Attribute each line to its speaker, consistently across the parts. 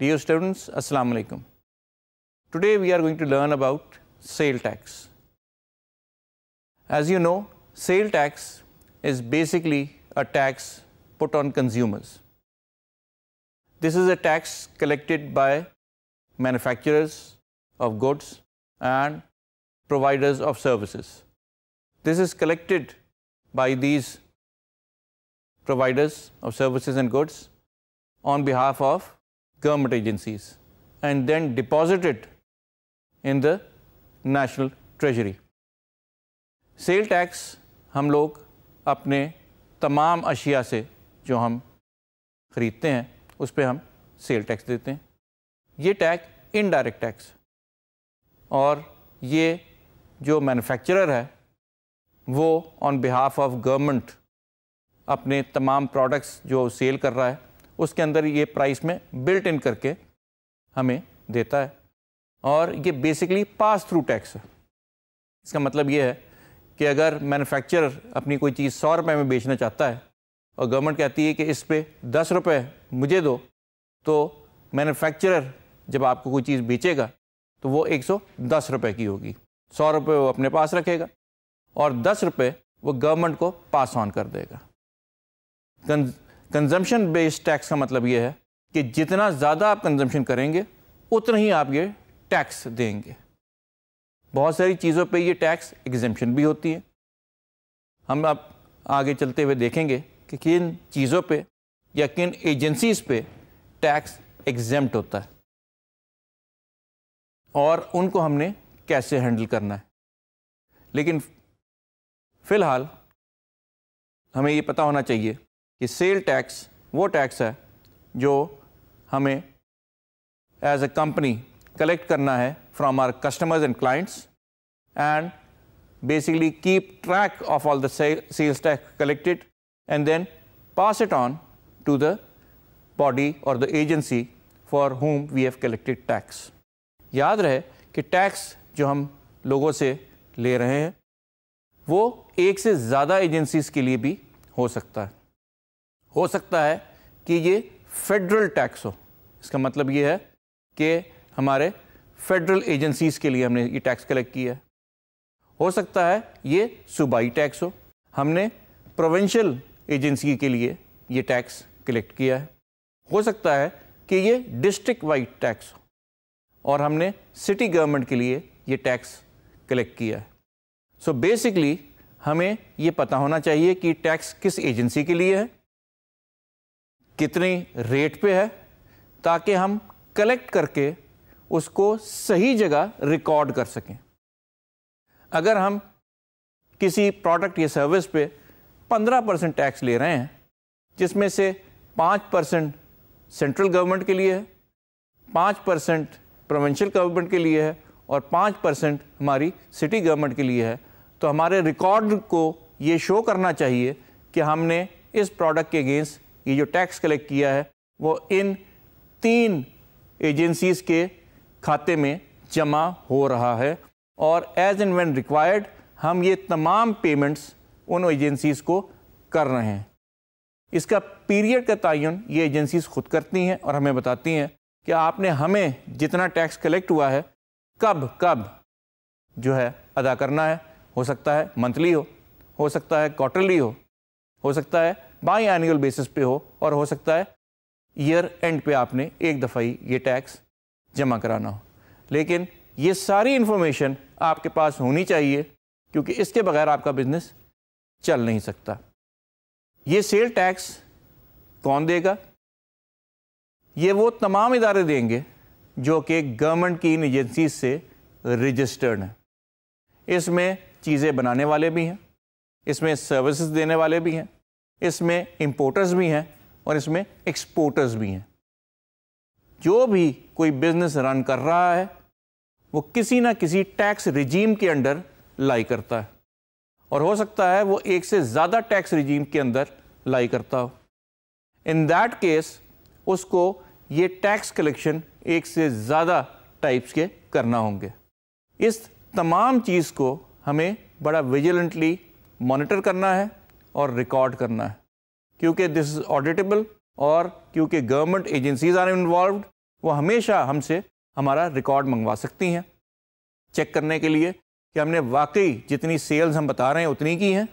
Speaker 1: Dear students, Assalamu alaikum. Today we are going to learn about sale tax. As you know, sale tax is basically a tax put on consumers. This is a tax collected by manufacturers of goods and providers of services. This is collected by these providers of services and goods on behalf of government agencies and then deposit it in the national treasury. Sale tax हम लोग अपने तमाम अशिया से जो हम ख़रीदते हैं उस पर हम सेल टैक्स देते हैं ये टैक्स इनडायरेक्ट टैक्स और ये जो मैन्युफैक्चरर है वो ऑन बिहाफ ऑफ गवर्नमेंट अपने तमाम प्रोडक्ट्स जो सेल कर रहा है उसके अंदर ये प्राइस में बिल्ट इन करके हमें देता है और ये बेसिकली पास थ्रू टैक्स है इसका मतलब ये है कि अगर मैन्युफैक्चरर अपनी कोई चीज़ सौ रुपये में बेचना चाहता है और गवर्नमेंट कहती है कि इस पर दस रुपये मुझे दो तो मैन्युफैक्चरर जब आपको कोई चीज़ बेचेगा तो वो एक सौ दस रुपये की होगी सौ रुपये वो अपने पास रखेगा और दस रुपये वो गवर्नमेंट को पास ऑन कर देगा कंजम्पशन बेस्ड टैक्स का मतलब ये है कि जितना ज़्यादा आप कंजम्पशन करेंगे उतना ही आप ये टैक्स देंगे बहुत सारी चीज़ों पे ये टैक्स एग्जम्पन भी होती है हम आप आगे चलते हुए देखेंगे कि किन चीज़ों पे या किन एजेंसीज पे टैक्स एग्जम्प्ट होता है और उनको हमने कैसे हैंडल करना है लेकिन फ़िलहाल हमें ये पता होना चाहिए कि सेल टैक्स वो टैक्स है जो हमें एज ए कंपनी कलेक्ट करना है from our customers and clients and basically keep track of all the sales tax collected and then pass it on to the body or the agency for whom we have collected tax याद रहे कि tax जो हम लोगों से ले रहे हैं वो एक से ज़्यादा एजेंसीज के लिए भी हो सकता है हो सकता है कि ये फेडरल टैक्स हो इसका मतलब ये है कि हमारे फेडरल एजेंसीज़ के लिए हमने ये टैक्स कलेक्ट किया है हो सकता है ये सूबाई टैक्स हो हमने प्रोविंशियल एजेंसी के लिए ये टैक्स कलेक्ट किया है हो सकता है कि ये डिस्ट्रिक्ट वाइड टैक्स हो और हमने सिटी गवर्नमेंट के लिए ये टैक्स कलेक्ट किया है सो so बेसिकली हमें ये पता होना चाहिए कि टैक्स किस एजेंसी के लिए है कितनी रेट पे है ताकि हम कलेक्ट करके उसको सही जगह रिकॉर्ड कर सकें अगर हम किसी प्रोडक्ट या सर्विस पे 15 परसेंट टैक्स ले रहे हैं जिसमें से 5 परसेंट सेंट्रल गवर्नमेंट के लिए है 5 परसेंट प्रोविंशियल गवर्नमेंट के लिए है और 5 परसेंट हमारी सिटी गवर्नमेंट के लिए है तो हमारे रिकॉर्ड को ये शो करना चाहिए कि हमने इस प्रोडक्ट के अगेंस्ट ये जो टैक्स कलेक्ट किया है वो इन तीन एजेंसीज के खाते में जमा हो रहा है और एज एंड वेन रिक्वायर्ड हम ये तमाम पेमेंट्स उन एजेंसीज़ को कर रहे हैं इसका पीरियड का तयन ये एजेंसीज खुद करती हैं और हमें बताती हैं कि आपने हमें जितना टैक्स कलेक्ट हुआ है कब कब जो है अदा करना है हो सकता है मंथली हो हो सकता है क्वार्टरली हो हो सकता है बाई एनुअल बेसिस पे हो और हो सकता है ईयर एंड पे आपने एक दफ़ा ही ये टैक्स जमा कराना हो लेकिन ये सारी इन्फॉर्मेशन आपके पास होनी चाहिए क्योंकि इसके बगैर आपका बिजनेस चल नहीं सकता ये सेल टैक्स कौन देगा ये वो तमाम इदारे देंगे जो कि गवर्नमेंट की इन एजेंसी से रजिस्टर्ड हैं इसमें चीज़ें बनाने वाले भी हैं इसमें सर्विसेज देने वाले भी हैं इसमें इम्पोर्टर्स भी हैं और इसमें एक्सपोर्टर्स भी हैं जो भी कोई बिजनेस रन कर रहा है वो किसी ना किसी टैक्स रिजीम के अंडर लाई करता है और हो सकता है वो एक से ज़्यादा टैक्स रिजीम के अंदर लाई करता हो इन दैट केस उसको ये टैक्स कलेक्शन एक से ज़्यादा टाइप्स के करना होंगे इस तमाम चीज़ को हमें बड़ा विजिलेंटली मॉनिटर करना है और रिकॉर्ड करना है क्योंकि दिस इज़ ऑडिटेबल और क्योंकि गवर्नमेंट एजेंसीज आर इन्वॉल्व वो हमेशा हमसे हमारा रिकॉर्ड मंगवा सकती हैं चेक करने के लिए कि हमने वाकई जितनी सेल्स हम बता रहे हैं उतनी की हैं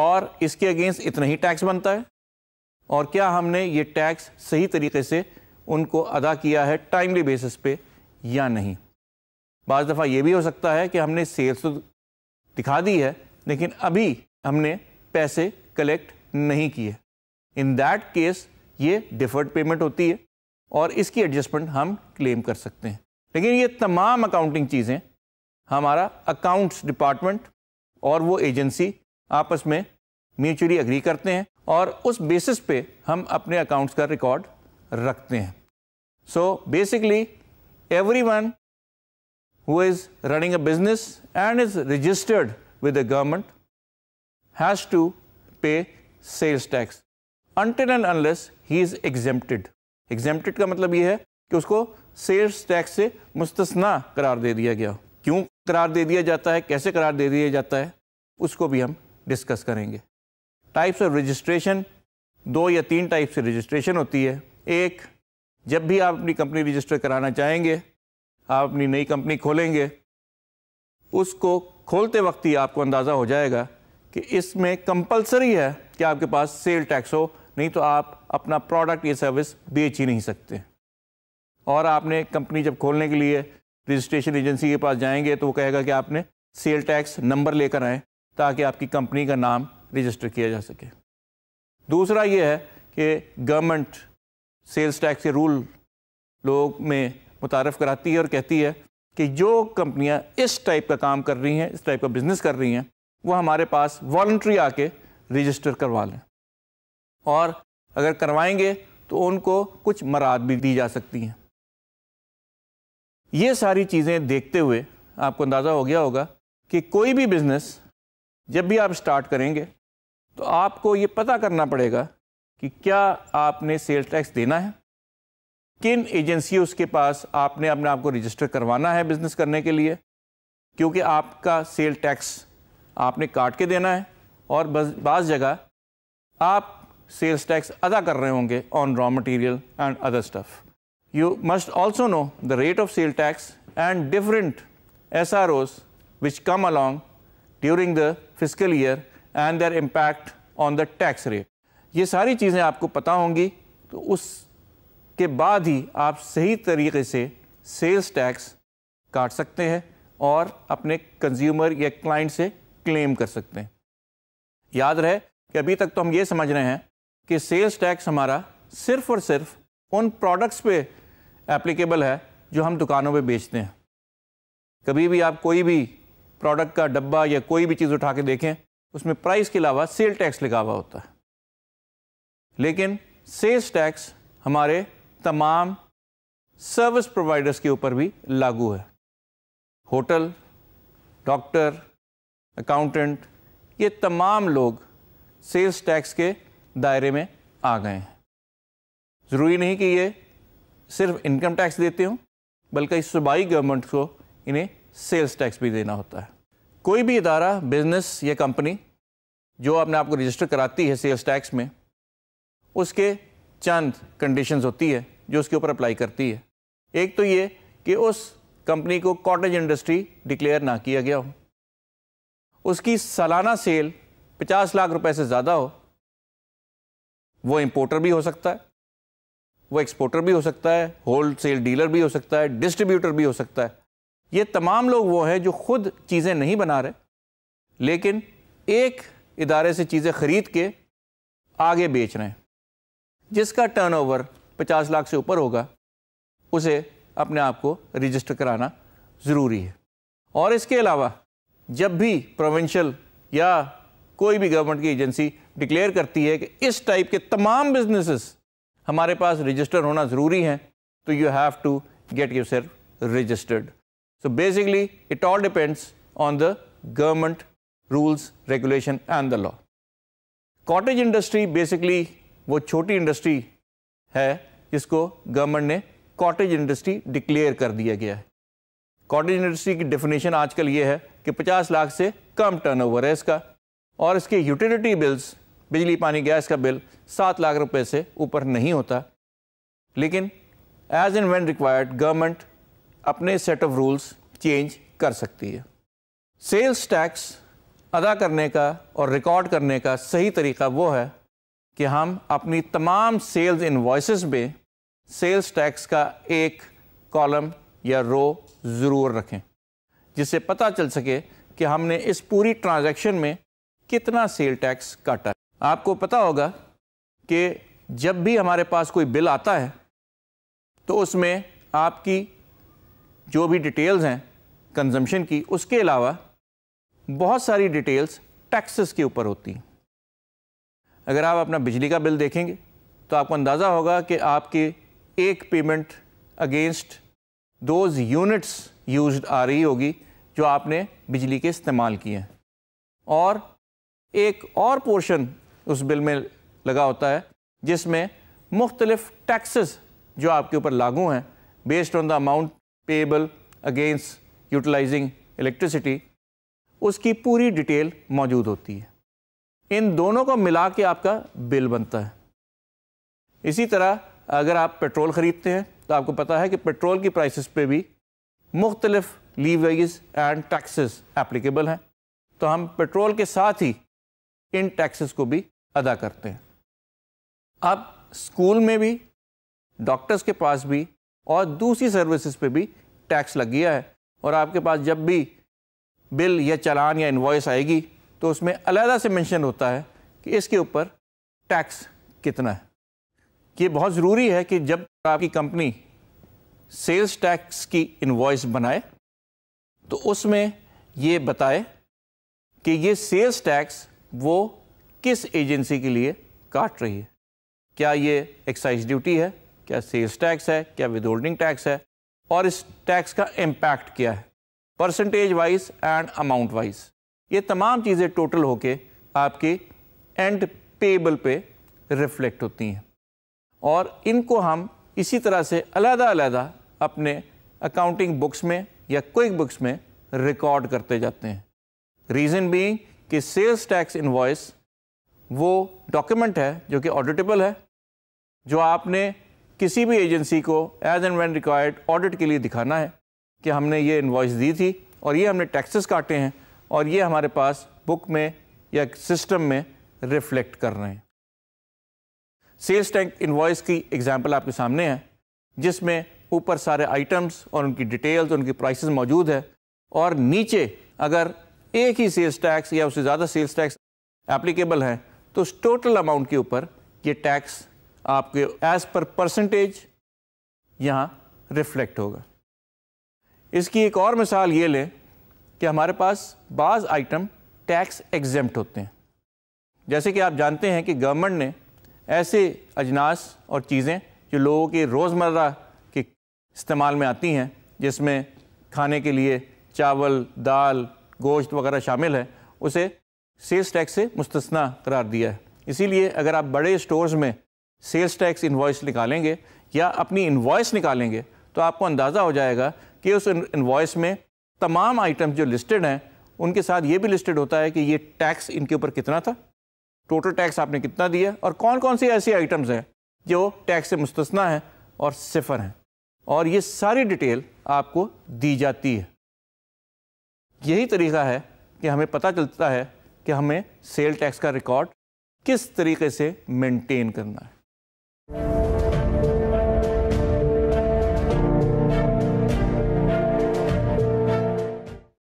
Speaker 1: और इसके अगेंस्ट इतना ही टैक्स बनता है और क्या हमने ये टैक्स सही तरीके से उनको अदा किया है टाइमली बेसिस पे या नहीं बज दफ़ा ये भी हो सकता है कि हमने सेल्स तो दिखा दी है लेकिन अभी हमने पैसे कलेक्ट नहीं किए इन दैट केस ये डिफर्ड पेमेंट होती है और इसकी एडजस्टमेंट हम क्लेम कर सकते हैं लेकिन ये तमाम अकाउंटिंग चीज़ें हमारा अकाउंट्स डिपार्टमेंट और वो एजेंसी आपस में म्यूचुअली एग्री करते हैं और उस बेसिस पे हम अपने अकाउंट्स का रिकॉर्ड रखते हैं so basically everyone who is running a business and is registered with the government has to pay sales tax until and unless he is exempted. Exempted का मतलब ये है कि उसको सेल्स टैक्स से मुस्तना करार दे दिया गया क्यों करार दे दिया जाता है कैसे करार दे दिया जाता है उसको भी हम डिस्कस करेंगे टाइप्स ऑफ रजिस्ट्रेशन दो या तीन टाइप से रजिस्ट्रेशन होती है एक जब भी आप अपनी कंपनी रजिस्टर कराना चाहेंगे आप अपनी नई कंपनी खोलेंगे उसको खोलते वक्त ही आपको अंदाज़ा हो जाएगा कि इसमें कंपलसरी है कि आपके पास सेल टैक्स हो नहीं तो आप अपना प्रोडक्ट या सर्विस बेच ही नहीं सकते और आपने कंपनी जब खोलने के लिए रजिस्ट्रेशन एजेंसी के पास जाएंगे तो वो कहेगा कि आपने सेल टैक्स नंबर लेकर आएँ ताकि आपकी कंपनी का नाम रजिस्टर किया जा सके दूसरा ये है कि गवर्नमेंट सेल्स टैक्स के रूल लोग में मुतारफ़ कराती है और कहती है कि जो कंपनियां इस टाइप का काम कर रही हैं इस टाइप का बिज़नेस कर रही हैं वो हमारे पास वॉल्ट्री आके रजिस्टर करवा लें और अगर करवाएंगे तो उनको कुछ मराद भी दी जा सकती हैं ये सारी चीज़ें देखते हुए आपको अंदाज़ा हो गया होगा कि कोई भी बिज़नेस जब भी आप स्टार्ट करेंगे तो आपको ये पता करना पड़ेगा कि क्या आपने सेल टैक्स देना है किन एजेंसी उसके पास आपने अपने आप को रजिस्टर करवाना है बिज़नेस करने के लिए क्योंकि आपका सेल टैक्स आपने काट के देना है और बस जगह आप सेल्स टैक्स अदा कर रहे होंगे on raw material and other stuff you must also know the rate of sale tax and different S R Os which come along during the physical year and their impact on the tax rate ये सारी चीज़ें आपको पता होंगी तो उसके बाद ही आप सही तरीके से सेल्स टैक्स काट सकते हैं और अपने कंज्यूमर या क्लाइंट से क्लेम कर सकते हैं याद रहे कि अभी तक तो हम ये समझ रहे हैं कि सेल्स टैक्स हमारा सिर्फ और सिर्फ उन प्रोडक्ट्स पे एप्लीकेबल है जो हम दुकानों पे बेचते हैं कभी भी आप कोई भी प्रोडक्ट का डब्बा या कोई भी चीज़ उठा के देखें उसमें प्राइस के अलावा सेल टैक्स लिखा हुआ होता है लेकिन सेल्स टैक्स हमारे तमाम सर्विस प्रोवाइडर्स के ऊपर भी लागू है होटल डॉक्टर अकाउंटेंट ये तमाम लोग सेल्स टैक्स के दायरे में आ गए हैं ज़रूरी नहीं कि ये सिर्फ इनकम टैक्स देते हों बल्कि सूबाई गवर्नमेंट को इन्हें सेल्स टैक्स भी देना होता है कोई भी इदारा बिज़नेस या कंपनी जो अपने आप को रजिस्टर कराती है सेल्स टैक्स में उसके चंद कंडीशंस होती है जो उसके ऊपर अप्लाई करती है एक तो ये कि उस कंपनी को कॉटेज इंडस्ट्री डिक्लेयर ना किया गया हो उसकी सालाना सेल 50 लाख रुपए से ज़्यादा हो वो इंपोर्टर भी हो सकता है वो एक्सपोर्टर भी हो सकता है होल सेल डीलर भी हो सकता है डिस्ट्रीब्यूटर भी हो सकता है ये तमाम लोग वो हैं जो खुद चीज़ें नहीं बना रहे लेकिन एक इदारे से चीज़ें ख़रीद के आगे बेच रहे हैं जिसका टर्नओवर 50 लाख से ऊपर होगा उसे अपने आप को रजिस्टर कराना ज़रूरी है और इसके अलावा जब भी प्रोविंशल या कोई भी गवर्नमेंट की एजेंसी डिक्लेयर करती है कि इस टाइप के तमाम बिजनेसेस हमारे पास रजिस्टर होना ज़रूरी हैं तो you have to get yourself registered so basically it all depends on the government rules regulation and the law cottage industry basically वो छोटी इंडस्ट्री है जिसको गवर्नमेंट ने कॉटेज इंडस्ट्री डिक्लेयर कर दिया गया है कॉटेज इंडस्ट्री की डेफिनेशन आजकल ये है कि 50 लाख से कम टर्नओवर है इसका और इसके यूटिलिटी बिल्स बिजली पानी गैस का बिल सात लाख रुपए से ऊपर नहीं होता लेकिन as and when required government अपने सेट ऑफ रूल्स चेंज कर सकती है सेल्स टैक्स अदा करने का और रिकॉर्ड करने का सही तरीका वो है कि हम अपनी तमाम सेल्स वॉइस में सेल्स टैक्स का एक कॉलम या रो ज़रूर रखें जिससे पता चल सके कि हमने इस पूरी ट्रांजैक्शन में कितना सेल टैक्स काटा है आपको पता होगा कि जब भी हमारे पास कोई बिल आता है तो उसमें आपकी जो भी डिटेल्स हैं कंजम्पशन की उसके अलावा बहुत सारी डिटेल्स टैक्सेस के ऊपर होती हैं अगर आप अपना बिजली का बिल देखेंगे तो आपको अंदाज़ा होगा कि आपके एक payment against those units used आ रही होगी जो आपने बिजली के इस्तेमाल किए हैं और एक और पोर्शन उस बिल में लगा होता है जिसमें मुख्तलिफ टैक्सेस जो आपके ऊपर लागू हैं based on the amount payable against utilising electricity उसकी पूरी डिटेल मौजूद होती है इन दोनों को मिला के आपका बिल बनता है इसी तरह अगर आप पेट्रोल ख़रीदते हैं तो आपको पता है कि पेट्रोल की प्राइसेस पे भी मुख्तलिफ लीवेज एंड टैक्सेस एप्लीकेबल हैं तो हम पेट्रोल के साथ ही इन टैक्सेस को भी अदा करते हैं अब स्कूल में भी डॉक्टर्स के पास भी और दूसरी सर्विसेज पे भी टैक्स लग गया है और आपके पास जब भी बिल या चलान या इन्वॉइस आएगी तो उसमें अलहदा से मैंशन होता है कि इसके ऊपर टैक्स कितना है ये बहुत ज़रूरी है कि जब आपकी कंपनी सेल्स टैक्स की इन्वॉइस बनाए तो उसमें ये बताए कि ये सेल्स टैक्स वो किस एजेंसी के लिए काट रही है क्या ये एक्साइज ड्यूटी है क्या सेल्स टैक्स है क्या विदहोल्डिंग टैक्स है और इस टैक्स का इम्पैक्ट क्या है percentage wise and amount wise ये तमाम चीज़ें टोटल होके आपके एंड पेबल पे रिफ्लेक्ट होती हैं और इनको हम इसी तरह से अलग अलग अपने अकाउंटिंग बुक्स में या क्विक बुक्स में रिकॉर्ड करते जाते हैं रीज़न बीइंग कि सेल्स टैक्स इन्वॉइस वो डॉक्यूमेंट है जो कि ऑडिटेबल है जो आपने किसी भी एजेंसी को as and when required audit के लिए दिखाना है कि हमने ये इन्वॉइस दी थी और ये हमने टैक्सेस काटे हैं और ये हमारे पास बुक में या सिस्टम में रिफ्लेक्ट कर रहे हैं सेल्स टैक्स इन्वॉइस की एग्जाम्पल आपके सामने है जिसमें ऊपर सारे आइटम्स और उनकी डिटेल्स उनकी प्राइस मौजूद है और नीचे अगर एक ही सेल्स टैक्स या उससे ज़्यादा सेल्स टैक्स एप्लीकेबल है तो उस टोटल अमाउंट के ऊपर ये टैक्स आपके एज पर परसेंटेज यहाँ रिफ्लेक्ट होगा इसकी एक और मिसाल ये लें कि हमारे पास बाज़ आइटम टैक्स एग्जेम्प्ट होते हैं जैसे कि आप जानते हैं कि गवर्नमेंट ने ऐसे अजनास और चीज़ें जो लोगों के रोज़मर्रा इस्तेमाल में आती हैं जिसमें खाने के लिए चावल दाल गोश्त वगैरह शामिल है उसे सेल्स टैक्स से मुस्तना करार दिया है इसीलिए अगर आप बड़े स्टोर्स में सेल्स टैक्स इन्वॉइस निकालेंगे या अपनी इन्वॉइस निकालेंगे तो आपको अंदाज़ा हो जाएगा कि उस इन्वॉइस में तमाम आइटम्स जो लिस्टेड हैं उनके साथ ये भी लिस्टेड होता है कि ये टैक्स इनके ऊपर कितना था टोटल टैक्स आपने कितना दिया और कौन कौन सी ऐसी आइटम्स हैं जो टैक्स से मुस्तना हैं और सिफर हैं और ये सारी डिटेल आपको दी जाती है यही तरीका है कि हमें पता चलता है कि हमें सेल टैक्स का रिकॉर्ड किस तरीके से मेंटेन करना है